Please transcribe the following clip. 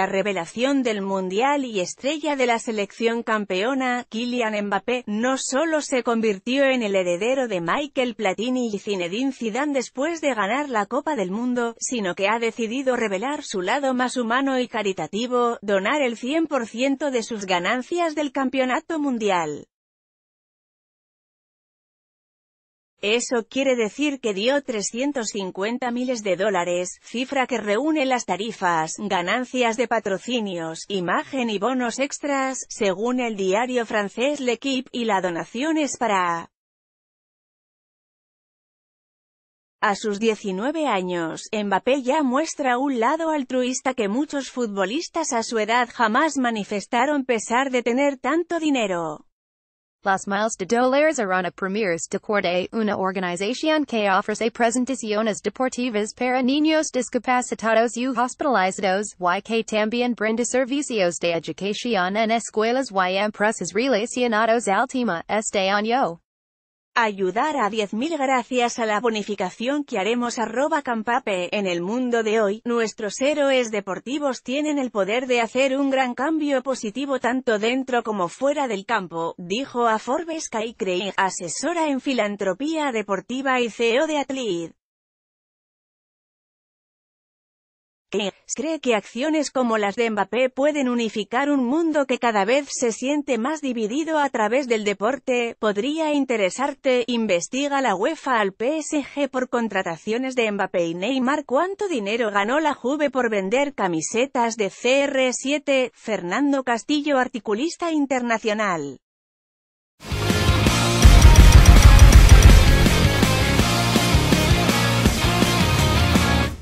la revelación del Mundial y estrella de la selección campeona, Kylian Mbappé, no solo se convirtió en el heredero de Michael Platini y Zinedine Zidane después de ganar la Copa del Mundo, sino que ha decidido revelar su lado más humano y caritativo, donar el 100% de sus ganancias del campeonato mundial. Eso quiere decir que dio 350 miles de dólares, cifra que reúne las tarifas, ganancias de patrocinios, imagen y bonos extras, según el diario francés L'Equipe, y la donación es para... A sus 19 años, Mbappé ya muestra un lado altruista que muchos futbolistas a su edad jamás manifestaron pesar de tener tanto dinero. Las miles de dólares premios Premiers Deporte una organización que ofrece presentaciones deportivas para niños discapacitados y hospitalizados, y que también brinda servicios de educación en escuelas y empresas relacionados al tema este año. Ayudar a 10.000 gracias a la bonificación que haremos arroba campape. En el mundo de hoy, nuestros héroes deportivos tienen el poder de hacer un gran cambio positivo tanto dentro como fuera del campo, dijo a Forbes Kay Craig, asesora en filantropía deportiva y CEO de Athlete. cree que acciones como las de Mbappé pueden unificar un mundo que cada vez se siente más dividido a través del deporte, podría interesarte, investiga la UEFA al PSG por contrataciones de Mbappé y Neymar cuánto dinero ganó la Juve por vender camisetas de CR7, Fernando Castillo articulista internacional.